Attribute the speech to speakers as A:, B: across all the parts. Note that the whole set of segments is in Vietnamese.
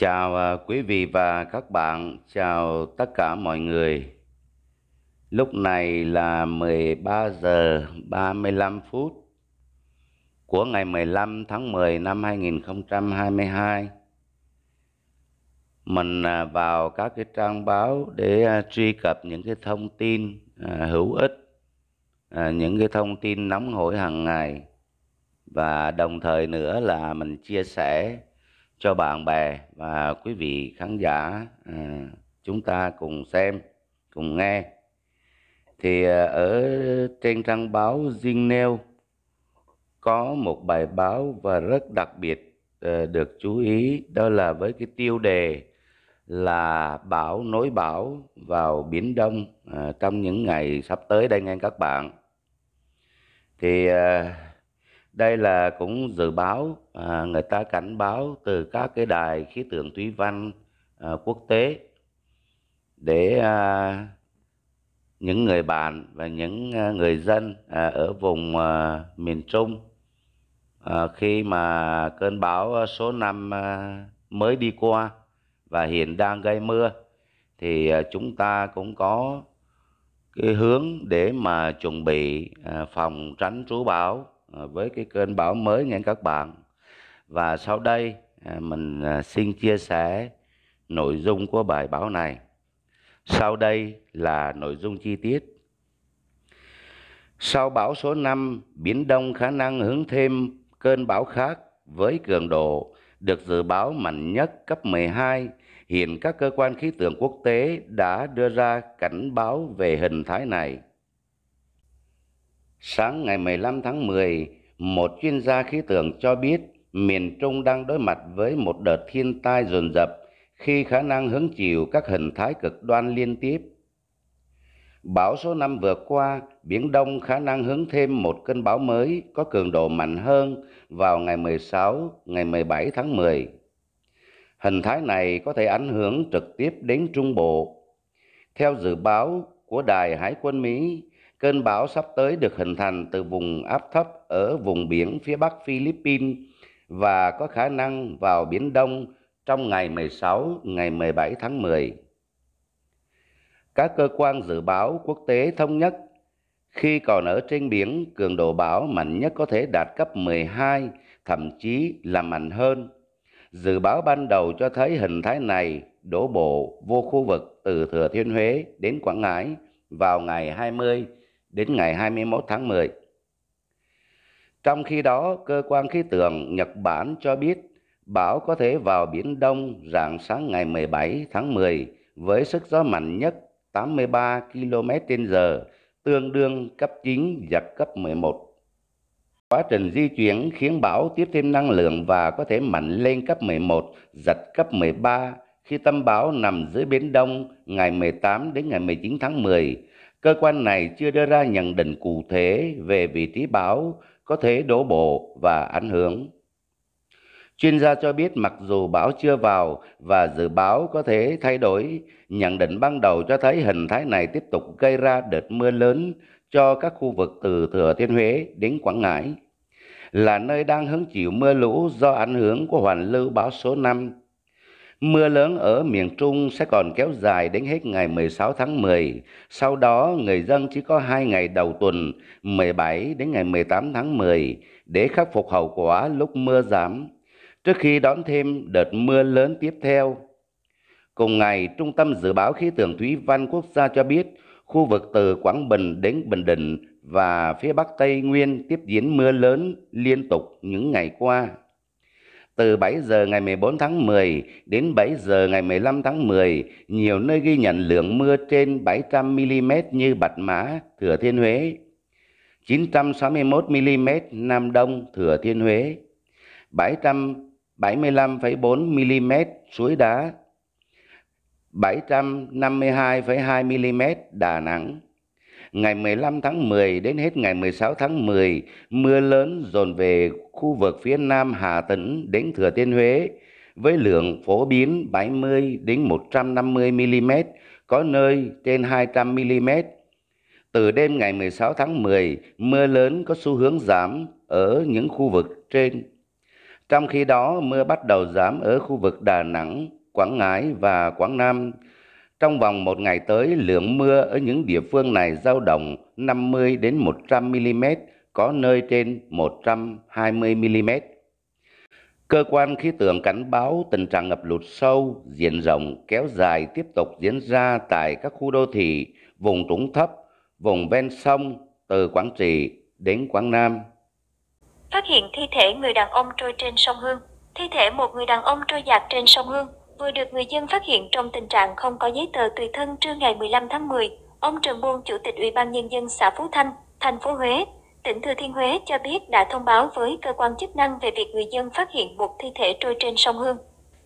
A: Chào à, quý vị và các bạn, chào tất cả mọi người. Lúc này là 13 giờ 35 phút của ngày 15 tháng 10 năm 2022. Mình à, vào các cái trang báo để à, truy cập những cái thông tin hữu ích, những cái thông tin nóng hổi hàng ngày và đồng thời nữa là mình chia sẻ cho bạn bè và quý vị khán giả à, chúng ta cùng xem cùng nghe thì à, ở trên trang báo Zinel có một bài báo và rất đặc biệt à, được chú ý đó là với cái tiêu đề là bão nối bão vào biển Đông à, trong những ngày sắp tới đây nghe các bạn thì đây là cũng dự báo à, người ta cảnh báo từ các cái đài khí tượng thủy văn à, quốc tế để à, những người bạn và những à, người dân à, ở vùng à, miền Trung à, khi mà cơn bão số 5 à, mới đi qua và hiện đang gây mưa thì à, chúng ta cũng có cái hướng để mà chuẩn bị à, phòng tránh trú bão Ờ, với cái cơn bão mới nghe các bạn và sau đây à, mình à, xin chia sẻ nội dung của bài báo này sau đây là nội dung chi tiết sau bão số 5, Biển Đông khả năng hướng thêm cơn bão khác với cường độ được dự báo mạnh nhất cấp 12. Hiện các cơ quan khí tượng quốc tế đã đưa ra cảnh báo về hình thái này. Sáng ngày 15 tháng 10, một chuyên gia khí tượng cho biết miền Trung đang đối mặt với một đợt thiên tai dồn dập khi khả năng hứng chịu các hình thái cực đoan liên tiếp. Bão số 5 vừa qua, Biển Đông khả năng hứng thêm một cơn bão mới có cường độ mạnh hơn vào ngày 16, ngày 17 tháng 10. Hình thái này có thể ảnh hưởng trực tiếp đến Trung Bộ. Theo dự báo của Đài Hải quân Mỹ, Cơn bão sắp tới được hình thành từ vùng áp thấp ở vùng biển phía bắc Philippines và có khả năng vào Biển Đông trong ngày 16, ngày 17 tháng 10. Các cơ quan dự báo quốc tế thống nhất khi còn ở trên biển, cường độ bão mạnh nhất có thể đạt cấp 12, thậm chí là mạnh hơn. Dự báo ban đầu cho thấy hình thái này đổ bộ vô khu vực từ Thừa Thiên Huế đến Quảng Ngãi vào ngày 20 đến ngày 21 tháng 10. Trong khi đó, cơ quan khí tượng Nhật Bản cho biết bão có thể vào Biển Đông rạng sáng ngày 17 tháng 10 với sức gió mạnh nhất 83 km h tương đương cấp 9 giật cấp 11. Quá trình di chuyển khiến bão tiếp thêm năng lượng và có thể mạnh lên cấp 11, giật cấp 13 khi tâm bão nằm dưới Biển Đông ngày 18 đến ngày 19 tháng 10 Cơ quan này chưa đưa ra nhận định cụ thể về vị trí bão có thể đổ bộ và ảnh hưởng. Chuyên gia cho biết mặc dù bão chưa vào và dự báo có thể thay đổi, nhận định ban đầu cho thấy hình thái này tiếp tục gây ra đợt mưa lớn cho các khu vực từ Thừa Thiên Huế đến Quảng Ngãi, là nơi đang hứng chịu mưa lũ do ảnh hưởng của hoàn lưu bão số 5 Mưa lớn ở miền Trung sẽ còn kéo dài đến hết ngày 16 tháng 10. Sau đó, người dân chỉ có hai ngày đầu tuần, 17 đến ngày 18 tháng 10, để khắc phục hậu quả lúc mưa giảm, trước khi đón thêm đợt mưa lớn tiếp theo. Cùng ngày, Trung tâm Dự báo Khí tượng Thủy văn Quốc gia cho biết, khu vực từ Quảng Bình đến Bình Định và phía Bắc Tây Nguyên tiếp diễn mưa lớn liên tục những ngày qua từ 7 giờ ngày 14 tháng 10 đến 7 giờ ngày 15 tháng 10, nhiều nơi ghi nhận lượng mưa trên 700mm như Bạch Mã, Thừa Thiên Huế, 961mm Nam Đông, Thừa Thiên Huế, 775,4mm Suối Đá, 752,2mm Đà Nẵng, ngày 15 tháng 10 đến hết ngày 16 tháng 10, mưa lớn dồn về khu vực phía Nam Hà Tĩnh đến Thừa Thiên Huế với lượng phổ biến 70 đến 150 mm, có nơi trên 200 mm. Từ đêm ngày 16 tháng 10, mưa lớn có xu hướng giảm ở những khu vực trên. Trong khi đó, mưa bắt đầu giảm ở khu vực Đà Nẵng, Quảng Ngãi và Quảng Nam. Trong vòng một ngày tới, lượng mưa ở những địa phương này giao động 50 đến 100 mm, có nơi trên 120 mm. Cơ quan khí tượng cảnh báo tình trạng ngập lụt sâu, diện rộng, kéo dài tiếp tục diễn ra tại các khu đô thị, vùng trũng thấp, vùng ven sông từ Quảng Trị đến Quảng Nam.
B: Phát hiện thi thể người đàn ông trôi trên sông Hương. Thi thể một người đàn ông trôi dạt trên sông Hương, vừa được người dân phát hiện trong tình trạng không có giấy tờ tùy thân trưa ngày 15 tháng 10. Ông Trần Buôn, Chủ tịch Ủy ban Nhân dân xã Phú Thanh, thành phố Huế, tỉnh Thừa Thiên Huế cho biết đã thông báo với cơ quan chức năng về việc người dân phát hiện một thi thể trôi trên sông Hương.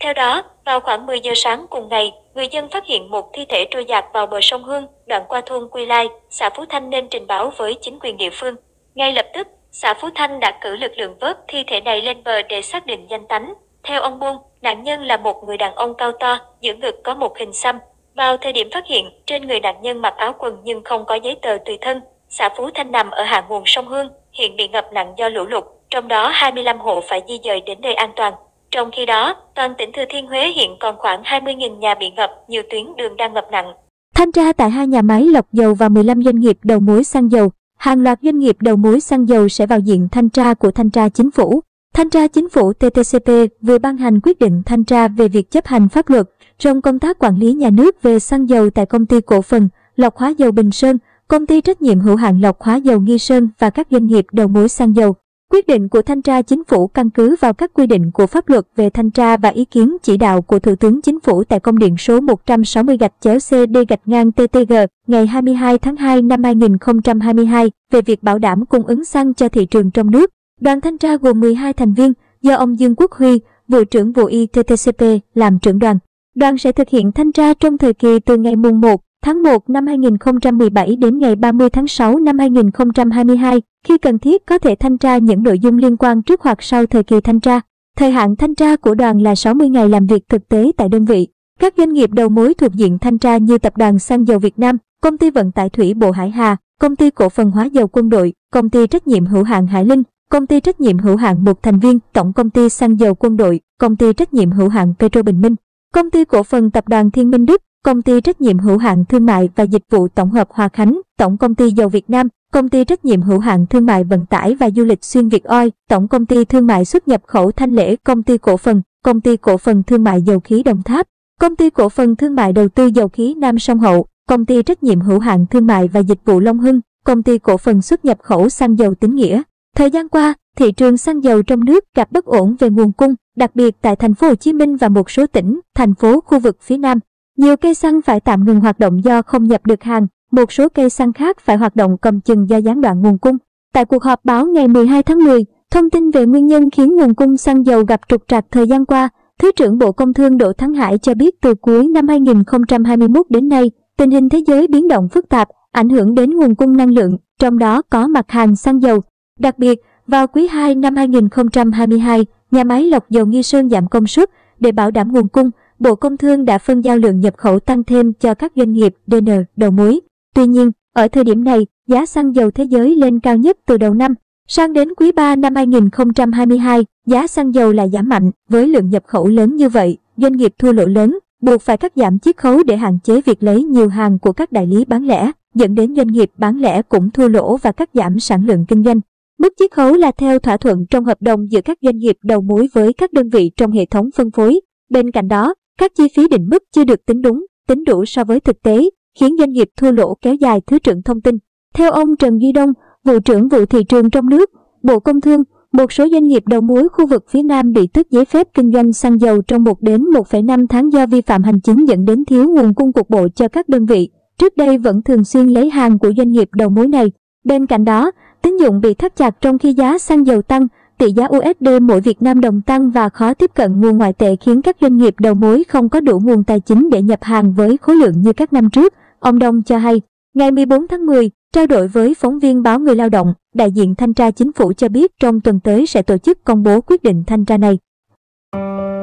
B: Theo đó, vào khoảng 10 giờ sáng cùng ngày, người dân phát hiện một thi thể trôi dạt vào bờ sông Hương, đoạn qua thôn Quy Lai, xã Phú Thanh nên trình báo với chính quyền địa phương. Ngay lập tức, xã Phú Thanh đã cử lực lượng vớt thi thể này lên bờ để xác định danh tánh. Theo ông Buông, nạn nhân là một người đàn ông cao to, giữa ngực có một hình xăm. Vào thời điểm phát hiện, trên người nạn nhân mặc áo quần nhưng không có giấy tờ tùy thân. Xã Phú Thanh nằm ở hạ nguồn sông Hương, hiện bị ngập nặng do lũ lụt, trong đó 25 hộ phải di dời đến nơi an toàn. Trong khi đó, toàn tỉnh Thừa Thiên Huế hiện còn khoảng 20.000 nhà bị ngập, nhiều tuyến đường đang ngập nặng. Thanh tra tại hai nhà máy lọc dầu và 15 doanh nghiệp đầu mối xăng dầu, hàng loạt doanh nghiệp đầu mối xăng dầu sẽ vào diện thanh tra của thanh tra chính phủ. Thanh tra Chính phủ TTCP vừa ban hành quyết định thanh tra về việc chấp hành pháp luật trong công tác quản lý nhà nước về xăng dầu tại công ty cổ phần lọc hóa dầu Bình Sơn, công ty trách nhiệm hữu hạn lọc hóa dầu Nghi Sơn và các doanh nghiệp đầu mối xăng dầu. Quyết định của thanh tra chính phủ căn cứ vào các quy định của pháp luật về thanh tra và ý kiến chỉ đạo của Thủ tướng Chính phủ tại công điện số 160 gạch chéo CD gạch ngang TTG ngày 22 tháng 2 năm 2022 về việc bảo đảm cung ứng xăng cho thị trường trong nước. Đoàn thanh tra gồm 12 thành viên do ông Dương Quốc Huy, Vụ trưởng Vụ ITTCP làm trưởng đoàn. Đoàn sẽ thực hiện thanh tra trong thời kỳ từ ngày mùng 1 tháng 1 năm 2017 đến ngày 30 tháng 6 năm 2022, khi cần thiết có thể thanh tra những nội dung liên quan trước hoặc sau thời kỳ thanh tra. Thời hạn thanh tra của đoàn là 60 ngày làm việc thực tế tại đơn vị. Các doanh nghiệp đầu mối thuộc diện thanh tra như Tập đoàn Xăng dầu Việt Nam, Công ty Vận tải Thủy Bộ Hải Hà, Công ty Cổ phần Hóa dầu Quân đội, Công ty Trách nhiệm hữu hạn Hải Linh, Công ty trách nhiệm hữu hạn một thành viên Tổng công ty xăng dầu quân đội, Công ty trách nhiệm hữu hạn Petro Bình Minh, Công ty cổ phần Tập đoàn Thiên Minh Đức, Công ty trách nhiệm hữu hạn Thương mại và Dịch vụ Tổng hợp Hòa Khánh, Tổng công ty Dầu Việt Nam, Công ty trách nhiệm hữu hạn Thương mại Vận tải và Du lịch Xuyên Việt Oi, Tổng công ty Thương mại xuất nhập khẩu Thanh Lễ, Công ty cổ phần, Công ty cổ phần Thương mại Dầu khí Đồng Tháp, Công ty cổ phần Thương mại Đầu tư Dầu khí Nam Sông Hậu, Công ty trách nhiệm hữu hạn Thương mại và Dịch vụ Long Hưng, Công ty cổ phần xuất nhập khẩu xăng dầu Tín Nghĩa, Thời gian qua, thị trường xăng dầu trong nước gặp bất ổn về nguồn cung, đặc biệt tại thành phố Hồ Chí Minh và một số tỉnh, thành phố khu vực phía Nam. Nhiều cây xăng phải tạm ngừng hoạt động do không nhập được hàng, một số cây xăng khác phải hoạt động cầm chừng do gián đoạn nguồn cung. Tại cuộc họp báo ngày 12 tháng 10, thông tin về nguyên nhân khiến nguồn cung xăng dầu gặp trục trặc thời gian qua, Thứ trưởng Bộ Công Thương Đỗ Thắng Hải cho biết từ cuối năm 2021 đến nay, tình hình thế giới biến động phức tạp, ảnh hưởng đến nguồn cung năng lượng, trong đó có mặt hàng xăng dầu. Đặc biệt, vào quý 2 năm 2022, nhà máy lọc dầu Nghi Sơn giảm công suất để bảo đảm nguồn cung. Bộ Công Thương đã phân giao lượng nhập khẩu tăng thêm cho các doanh nghiệp DN đầu mối. Tuy nhiên, ở thời điểm này, giá xăng dầu thế giới lên cao nhất từ đầu năm. Sang đến quý 3 năm 2022, giá xăng dầu lại giảm mạnh. Với lượng nhập khẩu lớn như vậy, doanh nghiệp thua lỗ lớn, buộc phải cắt giảm chiết khấu để hạn chế việc lấy nhiều hàng của các đại lý bán lẻ, dẫn đến doanh nghiệp bán lẻ cũng thua lỗ và cắt giảm sản lượng kinh doanh. Mức chiết khấu là theo thỏa thuận trong hợp đồng giữa các doanh nghiệp đầu mối với các đơn vị trong hệ thống phân phối. Bên cạnh đó, các chi phí định mức chưa được tính đúng, tính đủ so với thực tế, khiến doanh nghiệp thua lỗ kéo dài Thứ trưởng thông tin. Theo ông Trần Duy Đông, vụ trưởng vụ thị trường trong nước, Bộ Công Thương, một số doanh nghiệp đầu mối khu vực phía Nam bị tước giấy phép kinh doanh xăng dầu trong 1 đến 1,5 tháng do vi phạm hành chính dẫn đến thiếu nguồn cung cục bộ cho các đơn vị. Trước đây vẫn thường xuyên lấy hàng của doanh nghiệp đầu mối này. Bên cạnh đó, Tín dụng bị thắt chặt trong khi giá xăng dầu tăng, tỷ giá USD mỗi Việt Nam đồng tăng và khó tiếp cận nguồn ngoại tệ khiến các doanh nghiệp đầu mối không có đủ nguồn tài chính để nhập hàng với khối lượng như các năm trước, ông Đông cho hay. Ngày 14 tháng 10, trao đổi với phóng viên báo Người Lao động, đại diện thanh tra chính phủ cho biết trong tuần tới sẽ tổ chức công bố quyết định thanh tra này.